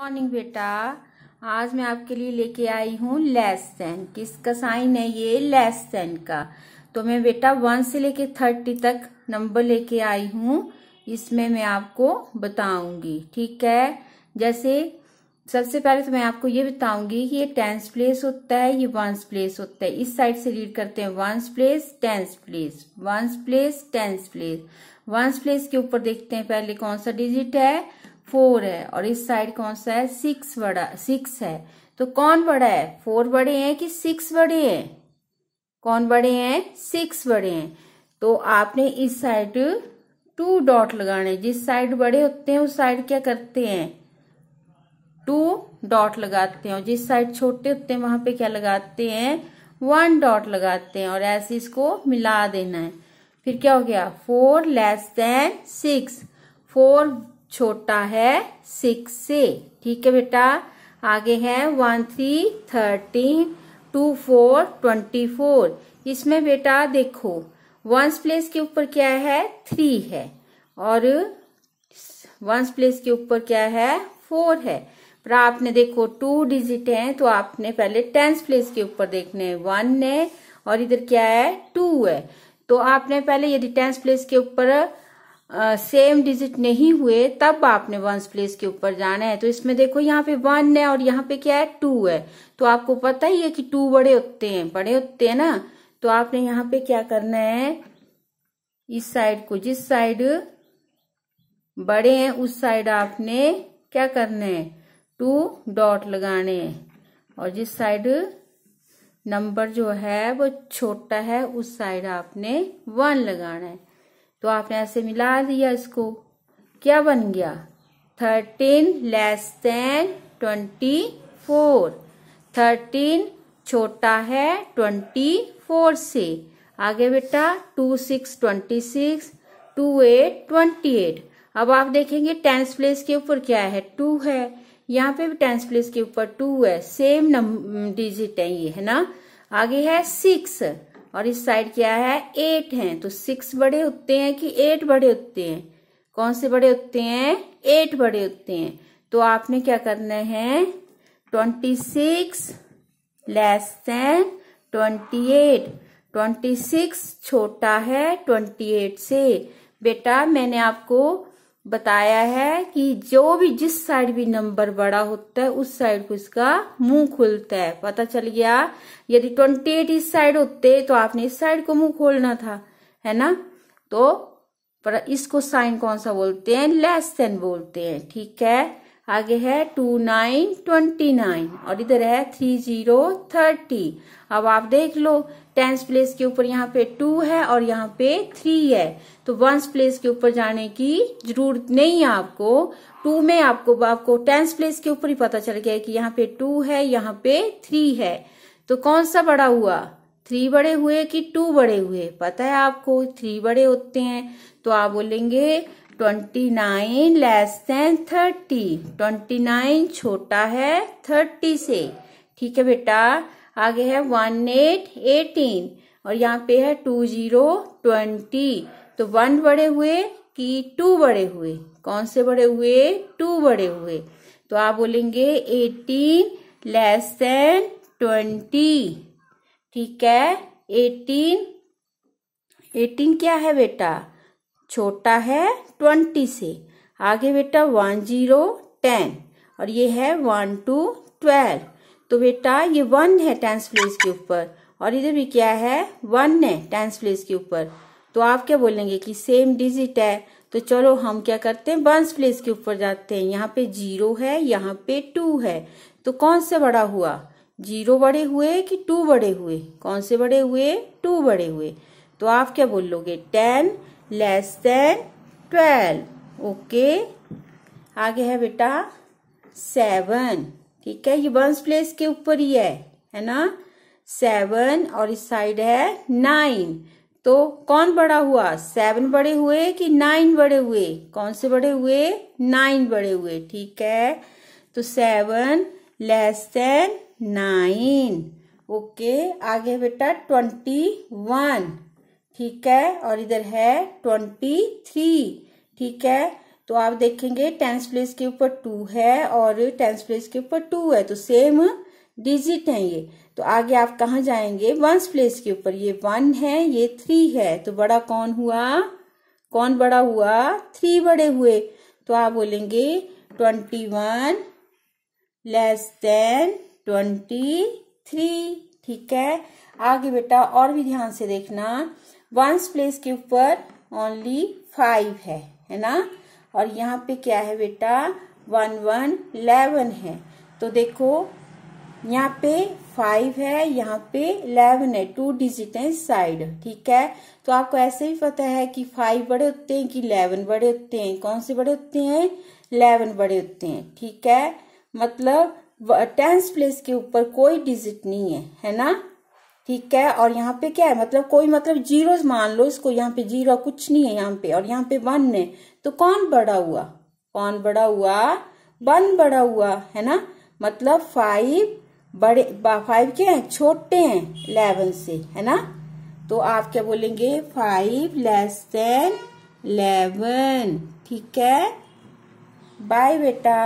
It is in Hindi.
मॉर्निंग बेटा आज मैं आपके लिए लेके आई हूँ लेस देन किसका साइन है ये लेस देन का तो मैं बेटा वन से लेके थर्टी तक नंबर लेके आई हूँ इसमें मैं आपको बताऊंगी ठीक है जैसे सबसे पहले तो मैं आपको ये बताऊंगी कि ये टेंस प्लेस होता है ये वंस प्लेस होता है इस साइड से रीड करते हैं ones place tens place ones place tens place ones place के ऊपर देखते हैं पहले कौन सा डिजिट है फोर है और इस साइड कौन सा है सिक्स बड़ा सिक्स है तो कौन बड़ा है फोर बड़े हैं कि सिक्स बड़े हैं कौन बड़े हैं सिक्स बड़े हैं तो आपने इस साइड टू डॉट लगाने जिस साइड बड़े होते हैं उस साइड क्या करते हैं टू डॉट लगाते हैं और जिस साइड छोटे होते हैं वहां पे क्या लगाते हैं वन डॉट लगाते हैं और ऐसे इसको मिला देना है फिर क्या हो गया four less than six four छोटा है सिक्स से ठीक है बेटा आगे है one three thirteen two four twenty four इसमें बेटा देखो वंस प्लेस के ऊपर क्या है थ्री है और वंस प्लेस के ऊपर क्या है फोर है पर आपने देखो टू डिजिट है तो आपने पहले टेंस प्लेस के ऊपर देखने वन है और इधर क्या है टू है तो आपने पहले यदि टेंस प्लेस के ऊपर सेम डिजिट नहीं हुए तब आपने वंस प्लेस के ऊपर जाना है तो इसमें देखो यहाँ पे वन है और यहाँ पे क्या है टू है तो आपको पता ही है कि टू बड़े होते हैं बड़े होते हैं ना तो आपने यहाँ पे क्या करना है इस साइड को जिस साइड बड़े हैं उस साइड आपने क्या करना है टू डॉट लगाने हैं और जिस साइड नंबर जो है वो छोटा है उस साइड आपने वन लगाना है तो आपने ऐसे मिला दिया इसको क्या बन गया thirteen less than twenty four thirteen छोटा है ट्वेंटी फोर से आगे बेटा two six twenty six two eight twenty eight अब आप देखेंगे टेंस प्लेस के ऊपर क्या है टू है यहाँ पे भी टेंस प्लेस के ऊपर टू है सेम डिजिट है ये है ना आगे है सिक्स और इस साइड क्या है एट है तो सिक्स बड़े होते हैं कि एट बड़े होते हैं कौन से बड़े होते हैं एट बड़े होते हैं तो आपने क्या करना है twenty six less than twenty eight twenty six छोटा है ट्वेंटी एट से बेटा मैंने आपको बताया है कि जो भी जिस साइड भी नंबर बड़ा होता है उस साइड को इसका मुंह खुलता है पता चल गया यदि ट्वेंटी एट इस साइड होते तो आपने इस साइड को मुंह खोलना था है ना तो पर इसको साइन कौन सा बोलते हैं लेस देन बोलते हैं ठीक है आगे है टू नाइन ट्वेंटी नाइन और इधर है थ्री जीरो थर्टी अब आप देख लो टेंस प्लेस के ऊपर यहाँ पे टू है और यहाँ पे थ्री है तो वंस प्लेस के ऊपर जाने की जरूरत नहीं है आपको टू में आपको आपको टेंस प्लेस के ऊपर ही पता चल गया कि यहाँ पे टू है यहाँ पे थ्री है तो कौन सा बड़ा हुआ थ्री बड़े हुए कि टू बड़े हुए पता है आपको थ्री बड़े होते हैं तो आप बोलेंगे twenty nine less than thirty twenty nine छोटा है थर्टी से ठीक है बेटा आगे है वन एट एटीन और यहाँ पे है टू जीरो ट्वेंटी तो वन बड़े हुए कि टू बड़े हुए कौन से बड़े हुए टू बड़े हुए तो आप बोलेंगे एटीन लेस देन ट्वेंटी ठीक है एटीन एटीन क्या है बेटा छोटा है ट्वेंटी से आगे बेटा वन जीरो टेन और ये है वन टू ट्वेल्व तो बेटा ये वन है टेंस प्लेस के ऊपर और इधर भी क्या है वन है टेंस प्लेस के ऊपर तो आप क्या बोलेंगे कि सेम डिजिट है तो चलो हम क्या करते हैं वंस प्लेस के ऊपर जाते हैं यहाँ पे जीरो है यहाँ पे टू है तो कौन से बड़ा हुआ जीरो बड़े हुए कि टू बड़े हुए कौन से बड़े हुए टू बड़े हुए तो आप क्या बोलोगे ten less than twelve okay आगे है बेटा सेवन ठीक है ये वंस प्लेस के ऊपर ही है है ना सेवन और इस साइड है नाइन तो कौन बड़ा हुआ सेवन बड़े हुए कि नाइन बड़े हुए कौन से बड़े हुए नाइन बड़े हुए ठीक है तो seven less than nine okay आगे बेटा ट्वेंटी वन ठीक है और इधर है ट्वेंटी थ्री ठीक है तो आप देखेंगे टेंस प्लेस के ऊपर टू है और टेंस प्लेस के ऊपर टू है तो सेम डिजिट है ये तो आगे आप कहा जाएंगे वंस प्लेस के ऊपर ये वन है ये थ्री है तो बड़ा कौन हुआ कौन बड़ा हुआ थ्री बड़े हुए तो आप बोलेंगे twenty one less than twenty three ठीक है आगे बेटा और भी ध्यान से देखना वंस प्लेस के ऊपर ओनली फाइव है है ना और यहाँ पे क्या है बेटा वन वन इलेवन है तो देखो यहाँ पे फाइव है यहाँ पे इलेवन है टू डिजिट है साइड ठीक है तो आपको ऐसे भी पता है कि फाइव बड़े होते हैं कि इलेवन बड़े होते हैं कौन से बड़े होते हैं इलेवन बड़े होते हैं ठीक है मतलब टेंस प्लेस के ऊपर कोई डिजिट नहीं है है ना ठीक है और यहाँ पे क्या है मतलब कोई मतलब जीरो मान लो इसको यहाँ पे जीरो कुछ नहीं है यहाँ पे और यहाँ पे वन है तो कौन बड़ा हुआ कौन बड़ा हुआ वन बड़ा हुआ है ना मतलब फाइव बड़े फाइव क्या है छोटे हैं इलेवन से है ना तो आप क्या बोलेंगे फाइव लेस देन इलेवन ठीक है बाय बेटा